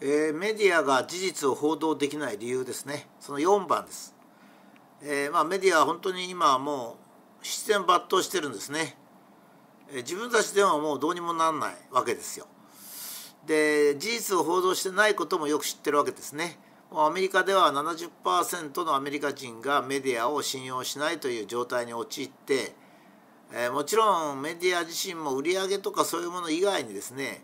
えー、メディアが事実を報道できない理由ですねその4番です、えー、まあ、メディアは本当に今もう自点抜刀してるんですね、えー、自分たちではもうどうにもなんないわけですよで事実を報道してないこともよく知ってるわけですねもうアメリカでは70%のアメリカ人がメディアを信用しないという状態に陥って、えもちろんメディア自身も売り上げとかそういうもの以外にですね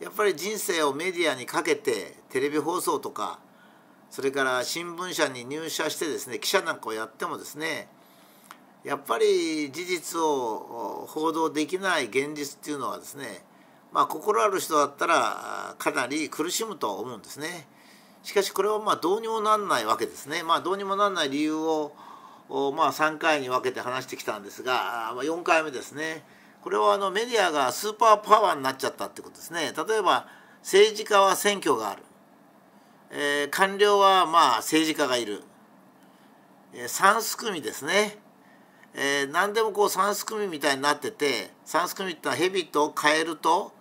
やっぱり人生をメディアにかけてテレビ放送とかそれから新聞社に入社してですね記者なんかをやってもですねやっぱり事実を報道できない現実っていうのはですねまあ心ある人だったらかなり苦しむと思うんですね。しかしこれはまあどうにもなんないわけですね。まあどうにもなんない理由をまあ3回に分けて話してきたんですが、ま4回目ですね。これはあのメディアがスーパーパワーになっちゃったってことですね例えば政治家は選挙がある、えー、官僚はまあ政治家がいる、えー、三すくみですね、えー、何でもこう三すくみみたいになってて三すくみってのは蛇とカエルと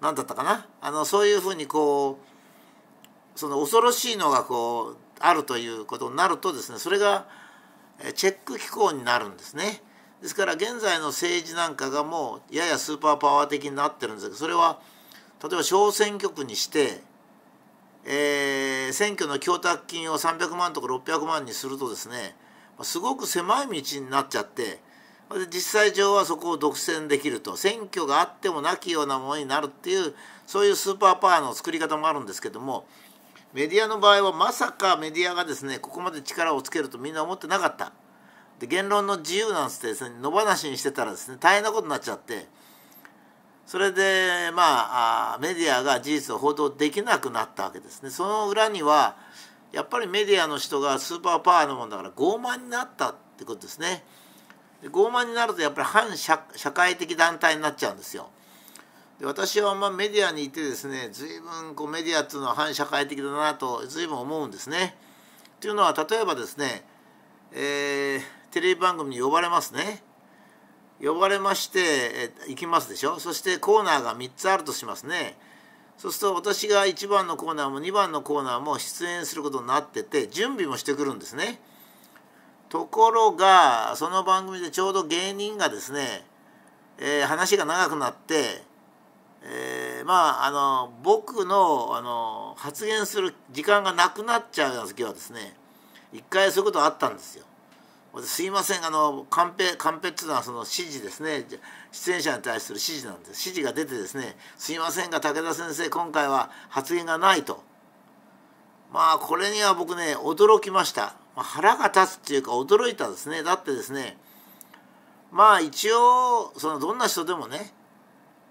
何だったかなあのそういうふうにこうその恐ろしいのがこうあるということになるとですねそれがチェック機構になるんですね。ですから現在の政治なんかがもうややスーパーパワー的になってるんですけどそれは例えば小選挙区にして、えー、選挙の供託金を300万とか600万にするとですねすごく狭い道になっちゃって実際上はそこを独占できると選挙があってもなきようなものになるっていうそういうスーパーパワーの作り方もあるんですけどもメディアの場合はまさかメディアがですねここまで力をつけるとみんな思ってなかった。で言論の自由なんつってですね野放しにしてたらですね大変なことになっちゃってそれでまあメディアが事実を報道できなくなったわけですねその裏にはやっぱりメディアの人がスーパーパワーのもんだから傲慢になったってことですねで傲慢になるとやっぱり反社会的団体になっちゃうんですよで私はまメディアにいてですね随分こうメディアっていうのは反社会的だなと随分思うんですねというのは例えばですねえーテレビ番組に呼ばれますね呼ばれまして行きますでしょそしてコーナーが3つあるとしますねそうすると私が1番のコーナーも2番のコーナーも出演することになってて準備もしてくるんですねところがその番組でちょうど芸人がですね、えー、話が長くなって、えー、まああの僕のあの発言する時間がなくなっちゃうような時はですね一回そういうことあったんですよ。すいませんあのカンペカンペっていうのはその指示ですね出演者に対する指示なんです指示が出てですね「すいませんが武田先生今回は発言がない」とまあこれには僕ね驚きました、まあ、腹が立つっていうか驚いたですねだってですねまあ一応そのどんな人でもね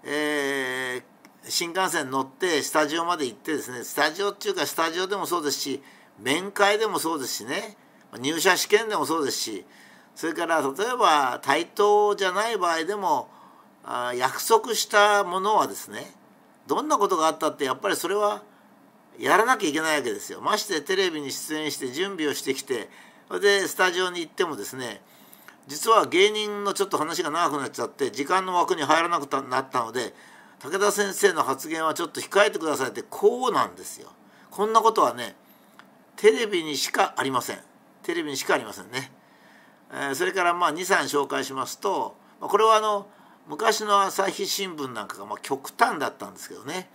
えー、新幹線乗ってスタジオまで行ってですねスタジオっていうかスタジオでもそうですし面会でもそうですしね入社試験でもそうですしそれから例えば対等じゃない場合でもあ約束したものはですねどんなことがあったってやっぱりそれはやらなきゃいけないわけですよ。ましてテレビに出演して準備をしてきてそれでスタジオに行ってもですね実は芸人のちょっと話が長くなっちゃって時間の枠に入らなくなったので武田先生の発言はちょっと控えてくださいってこうなんですよ。こんなことはねテレビにしかありません。テレビにしかありませんね。えそれからまあ23紹介しますとこれはあの昔の朝日新聞なんかがまあ極端だったんですけどね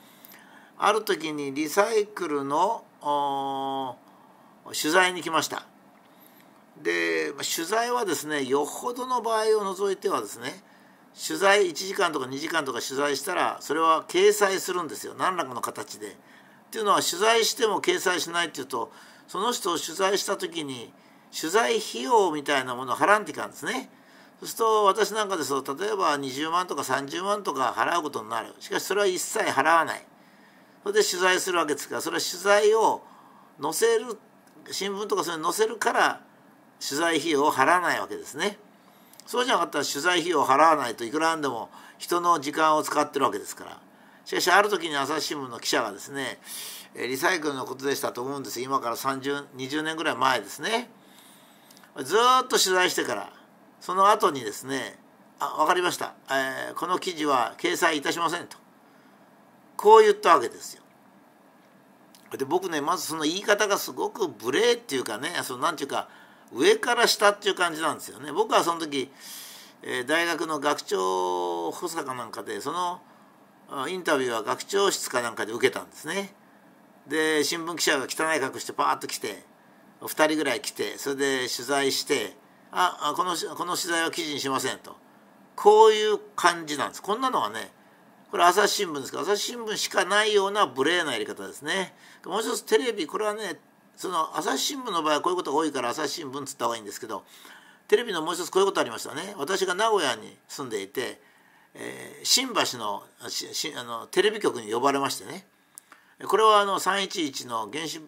ある時にリサイクルの取材に来ましたで取材はですねよほどの場合を除いてはですね取材1時間とか2時間とか取材したらそれは掲載するんですよ何らかの形で。っていうのは取材しても掲載しないっていうとその人を取材した時に取材費用みたいなものを払っていかんですね。そうすると私なんかですと例えば20万とか30万とか払うことになるしかしそれは一切払わないそれで取材するわけですからそれは取材を載せる新聞とかそれに載せるから取材費用を払わないわけですねそうじゃなかったら取材費用を払わないといくらなんでも人の時間を使ってるわけですから。しかしある時に朝日新聞の記者がですねリサイクルのことでしたと思うんです今から30 20年ぐらい前ですねずっと取材してからその後にですね「あ分かりました、えー、この記事は掲載いたしません」とこう言ったわけですよ。で僕ねまずその言い方がすごく無礼っていうかねそのなんていうか上から下っていう感じなんですよね。僕はその時、えー、大学の学長補佐かなんかでその「インタビューは学長室かなんかで受けたんですねで新聞記者が汚い格してパーッと来て2人ぐらい来てそれで取材して「あこのこの取材は記事にしません」とこういう感じなんですこんなのはねこれ朝日新聞ですか朝日新聞しかないような無礼なやり方ですねもう一つテレビこれはねその朝日新聞の場合はこういうことが多いから朝日新聞っつった方がいいんですけどテレビのもう一つこういうことありましたね私が名古屋に住んでいてえー、新橋のあのテレビ局に呼ばれましてねこれはあの311の原子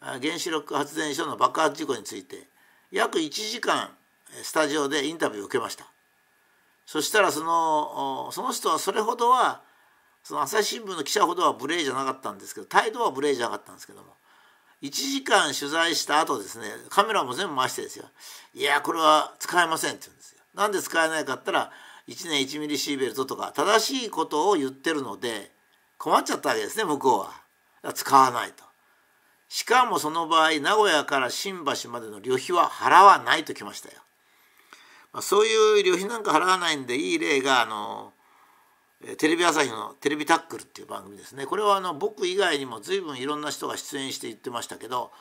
原子力発電所の爆発事故について約1時間スタジオでインタビューを受けましたそしたらそのその人はそれほどはその朝日新聞の記者ほどは無礼じゃなかったんですけど態度は無礼じゃなかったんですけども1時間取材した後ですねカメラも全部回してですよ「いやこれは使えません」って言うんですよ。なんで使えないかったら1年1ミリシーベルトとか正しいことを言ってるので困っちゃったわけですね向こうは使わないとしかもその場合名古屋から新橋までの旅費は払わないときましたよ、まあ、そういう旅費なんか払わないんでいい例があのテレビ朝日の「テレビタックル」っていう番組ですねこれはあの僕以外にも随分いろんな人が出演して言ってましたけど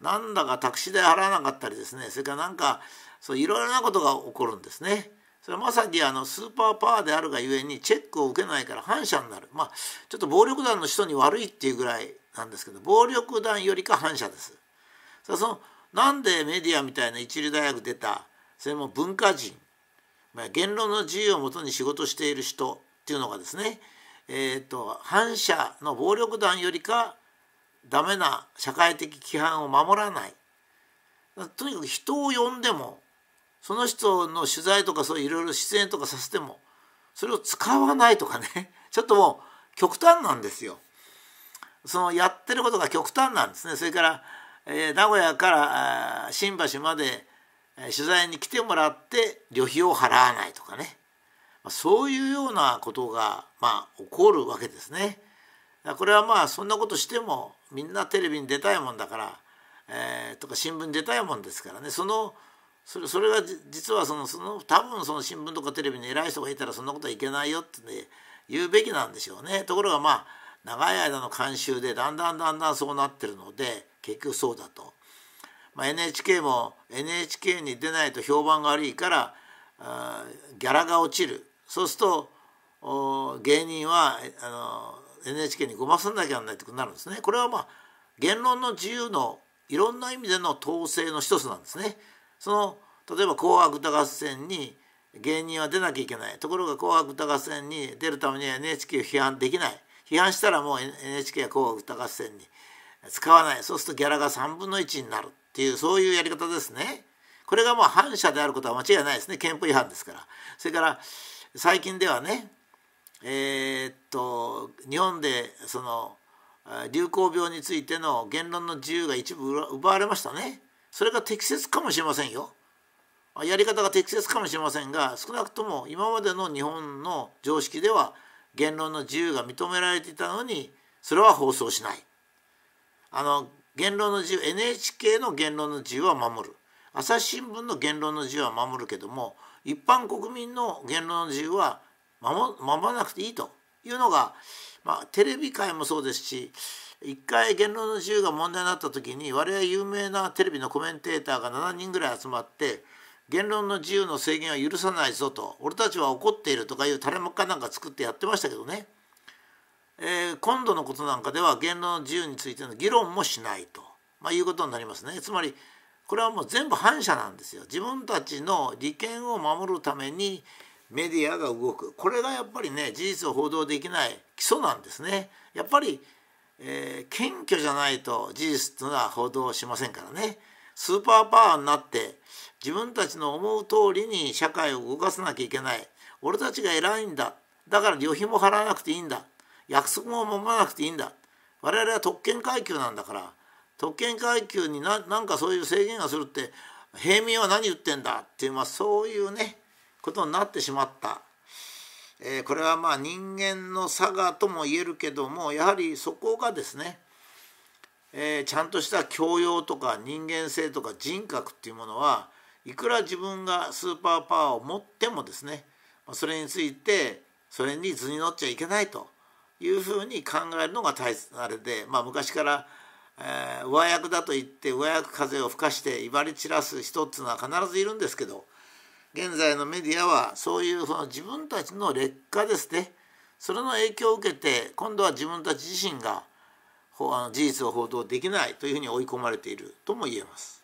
なんだかタクシー代払わなかったりですねそれからなんかそういろいろなことが起こるんですね。それはまさにあのスーパーパワーであるがゆえにチェックを受けないから反射になるまあちょっと暴力団の人に悪いっていうぐらいなんですけど暴力団よりか反射です。そのなんでメディアみたいな一流大学出たそれも文化人、まあ、言論の自由をもとに仕事している人っていうのがですね、えーと、と反社の暴力団よりかダメな社会的規範を守らないとにかく人を呼んでもその人の取材とかそういろいろ出演とかさせてもそれを使わないとかね ちょっともう極端なんですよ。そのやってることが極端なんですねそれから、え名古屋から新橋まで取材に来てもらって旅費を払わないとかね、まそういうようなことが、まあ、起こるわけですね。これはまあそんなことしてもみんなテレビに出たいもんだから、えー、とか新聞に出たいもんですからねそのそれそれが実はそのその多分その新聞とかテレビに偉い人がいたらそんなことはいけないよってね言うべきなんでしょうねところがまあ長い間の慣習でだんだんだんだんそうなってるので結局そうだと、まあ、NHK も NHK に出ないと評判が悪いからあギャラが落ちるそうすると芸人はあの NHK にごまさなきゃならないってことになるんですねこれはまあ言論の自由のいろんな意味での統制の一つなんですね。その例えば「紅白歌合戦」に芸人は出なきゃいけないところが「紅白歌合戦」に出るためには NHK を批判できない批判したらもう NHK は「紅白歌合戦」に使わないそうするとギャラが3分の1になるっていうそういうやり方ですね。これがもう反社であることは間違いないですね憲法違反ですから。それから最近ではねえー、っと日本でその流行病についての言論の自由が一部奪われましたね。それが適切かもしれませんよ。やり方が適切かもしれませんが少なくとも今までの日本の常識では言論の自由が認められていたのにそれは放送しない。あの言論の自由 NHK の言論の自由は守る朝日新聞の言論の自由は守るけども一般国民の言論の自由は守らなくていいというのが、まあ、テレビ界もそうですし一回言論の自由が問題になった時に我々有名なテレビのコメンテーターが7人ぐらい集まって言論の自由の制限は許さないぞと俺たちは怒っているとかいう垂れ幕かなんか作ってやってましたけどね、えー、今度のことなんかでは言論の自由についての議論もしないと、まあ、いうことになりますねつまりこれはもう全部反社なんですよ自分たちの利権を守るためにメディアが動くこれがやっぱりね事実を報道できない基礎なんですねやっぱりえー、謙虚じゃないと事実というのは報道しませんからねスーパーパワーになって自分たちの思う通りに社会を動かさなきゃいけない俺たちが偉いんだだから旅費も払わなくていいんだ約束も守らなくていいんだ我々は特権階級なんだから特権階級にななんかそういう制限がするって平民は何言ってんだっていう、まあ、そういうねことになってしまったえー、これはまあ人間の差がとも言えるけどもやはりそこがですね、えー、ちゃんとした教養とか人間性とか人格っていうものはいくら自分がスーパーパワーを持ってもですねそれについてそれに図に乗っちゃいけないというふうに考えるのが大切なあれで、まあ、昔からえー、上役だと言って上役風を吹かして威張り散らす人っていうのは必ずいるんですけど現在のメディアはそういうその自分たちの劣化ですねそれの影響を受けて今度は自分たち自身が事実を報道できないというふうに追い込まれているとも言えます。